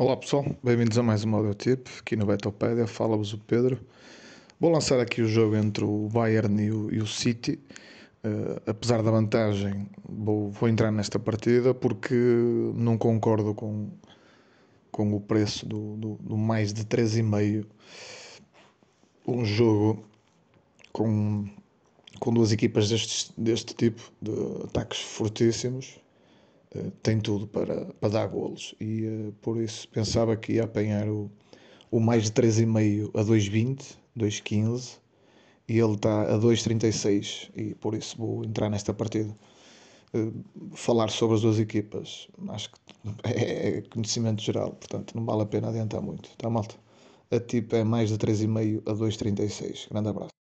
Olá pessoal, bem-vindos a mais um audiotip aqui no Betopédia. fala-vos o Pedro. Vou lançar aqui o jogo entre o Bayern e o, e o City. Uh, apesar da vantagem, vou, vou, entrar nesta partida porque não concordo com, com o preço do, do, do mais de 3,5. Um jogo com, com duas equipas deste, deste tipo, de ataques fortíssimos eh, tem tudo para, para dar golos. E uh, por isso pensava que ia apanhar o, o mais de 3,5 a 2,20, 2,15 e ele está a 2,36 e por isso vou entrar nesta partida. Uh, falar sobre as duas equipas acho que é, é conhecimento geral, portanto não vale a pena adiantar muito. Tá, malta? A tipo é mais de 3,5 a 2,36. Grande abraço.